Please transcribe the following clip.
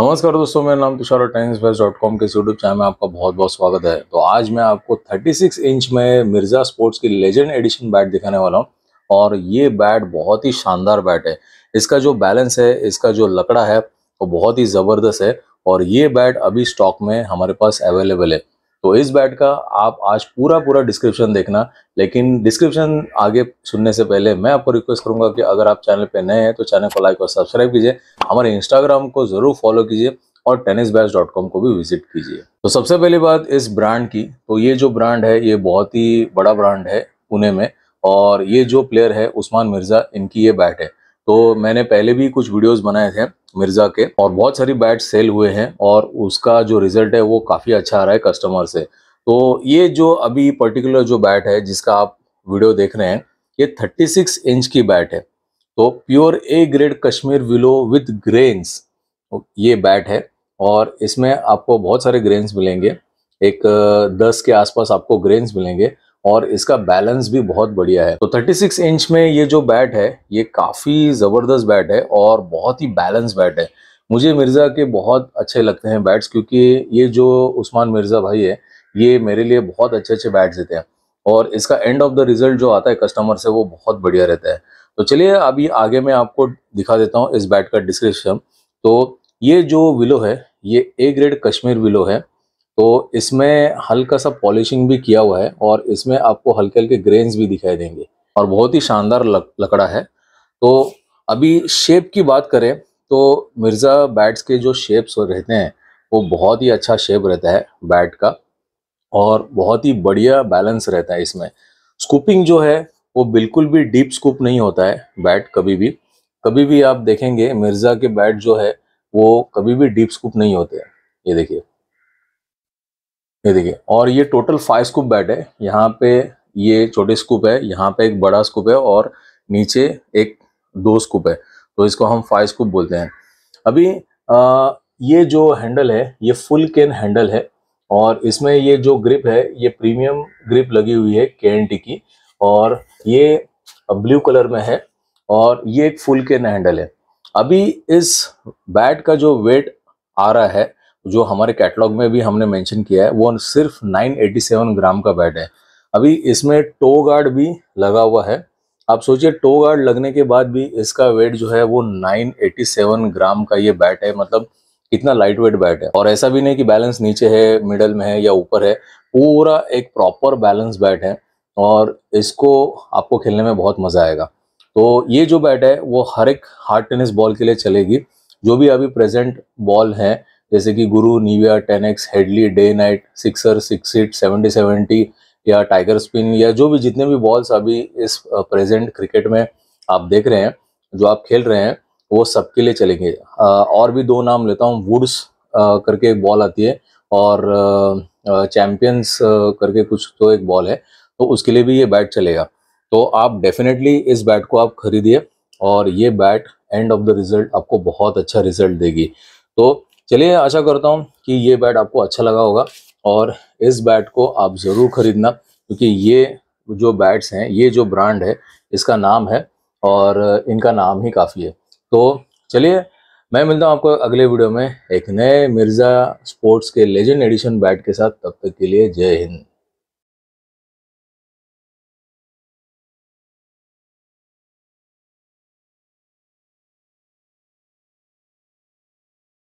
नमस्कार दोस्तों मेरा नाम तुषार और टाइम्स वेस्ट डॉट कॉम के यूट्यूब चैनल में आपका बहुत बहुत स्वागत है तो आज मैं आपको 36 इंच में मिर्ज़ा स्पोर्ट्स की लेजेंड एडिशन बैट दिखाने वाला हूँ और ये बैट बहुत ही शानदार बैट है इसका जो बैलेंस है इसका जो लकड़ा है वो तो बहुत ही ज़बरदस्त है और ये बैट अभी स्टॉक में हमारे पास अवेलेबल है तो इस बैट का आप आज पूरा पूरा डिस्क्रिप्शन देखना लेकिन डिस्क्रिप्शन आगे सुनने से पहले मैं आपको रिक्वेस्ट करूंगा कि अगर आप चैनल पर नए हैं तो चैनल को लाइक और सब्सक्राइब कीजिए हमारे इंस्टाग्राम को ज़रूर फॉलो कीजिए और टेनिस बैच डॉट कॉम को भी विजिट कीजिए तो सबसे पहली बात इस ब्रांड की तो ये जो ब्रांड है ये बहुत ही बड़ा ब्रांड है पुणे में और ये जो प्लेयर है उस्मान मिर्ज़ा इनकी ये बैट है तो मैंने पहले भी कुछ वीडियोस बनाए थे मिर्ज़ा के और बहुत सारी बैट सेल हुए हैं और उसका जो रिज़ल्ट है वो काफ़ी अच्छा आ रहा है कस्टमर से तो ये जो अभी पर्टिकुलर जो बैट है जिसका आप वीडियो देख रहे हैं ये 36 इंच की बैट है तो pure A grade Kashmir willow with grains ये बैट है और इसमें आपको बहुत सारे ग्रेन्स मिलेंगे एक दस के आसपास आपको ग्रेन्स मिलेंगे और इसका बैलेंस भी बहुत बढ़िया है तो 36 इंच में ये जो बैट है ये काफ़ी ज़बरदस्त बैट है और बहुत ही बैलेंस बैट है मुझे मिर्ज़ा के बहुत अच्छे लगते हैं बैट्स क्योंकि ये जो उस्मान मिर्ज़ा भाई है ये मेरे लिए बहुत अच्छे अच्छे बैट्स देते हैं और इसका एंड ऑफ द रिजल्ट जो आता है कस्टमर से वो बहुत बढ़िया रहता है तो चलिए अभी आगे मैं आपको दिखा देता हूँ इस बैट का डिस्क्रिप्शन तो ये जो विलो है ये ए ग्रेड कश्मीर विलो है तो इसमें हल्का सा पॉलिशिंग भी किया हुआ है और इसमें आपको हल्के हल्के ग्रेन्स भी दिखाई देंगे और बहुत ही शानदार लक, लकड़ा है तो अभी शेप की बात करें तो मिर्ज़ा बैट्स के जो शेप्स रहते हैं वो बहुत ही अच्छा शेप रहता है बैट का और बहुत ही बढ़िया बैलेंस रहता है इसमें स्कूपिंग जो है वो बिल्कुल भी डीप स्कूप नहीं होता है बैट कभी भी कभी भी आप देखेंगे मिर्ज़ा के बैट जो है वो कभी भी डीप स्कूप नहीं होते हैं ये देखिए ये देखिए और ये टोटल फाइव स्कूप बेड है यहाँ पे ये छोटे स्कूप है यहाँ पे एक बड़ा स्कूप है और नीचे एक दो स्कूप है तो इसको हम फाइव स्कूप बोलते हैं अभी आ, ये जो हैंडल है ये फुल केन हैंडल है और इसमें ये जो ग्रिप है ये प्रीमियम ग्रिप लगी हुई है के की और ये ब्लू कलर में है और ये एक फुल केन हैंडल है अभी इस बैट का जो वेट आ रहा है जो हमारे कैटलॉग में भी हमने मेंशन किया है वो सिर्फ 987 ग्राम का बैट है अभी इसमें टो गार्ड भी लगा हुआ है आप सोचिए टो गार्ड लगने के बाद भी इसका वेट जो है वो 987 ग्राम का ये बैट है मतलब इतना लाइट वेट बैट है और ऐसा भी नहीं कि बैलेंस नीचे है मिडल में है या ऊपर है पूरा एक प्रॉपर बैलेंस बैट है और इसको आपको खेलने में बहुत मज़ा आएगा तो ये जो बैट है वो हर एक हार्ड टेनिस बॉल के लिए चलेगी जो भी अभी प्रेजेंट बॉल है जैसे कि गुरु Nivia Tenex Hedley day night sixer six seat seventy seventy या टाइगर स्पिन या जो भी जितने भी बॉल्स अभी इस प्रेजेंट क्रिकेट में आप देख रहे हैं जो आप खेल रहे हैं वो सबके लिए चलेंगे और भी दो नाम लेता हूँ वुड्स करके एक बॉल आती है और चैम्पियंस करके कुछ तो एक बॉल है तो उसके लिए भी ये बैट चलेगा तो आप डेफिनेटली इस बैट को आप खरीदिए और ये bat end of the result आपको बहुत अच्छा रिजल्ट देगी तो चलिए आशा करता हूँ कि ये बैट आपको अच्छा लगा होगा और इस बैट को आप ज़रूर ख़रीदना क्योंकि ये जो बैट्स हैं ये जो ब्रांड है इसका नाम है और इनका नाम ही काफ़ी है तो चलिए मैं मिलता हूँ आपको अगले वीडियो में एक नए मिर्ज़ा स्पोर्ट्स के लेजेंड एडिशन बैट के साथ तब तक के लिए जय हिंद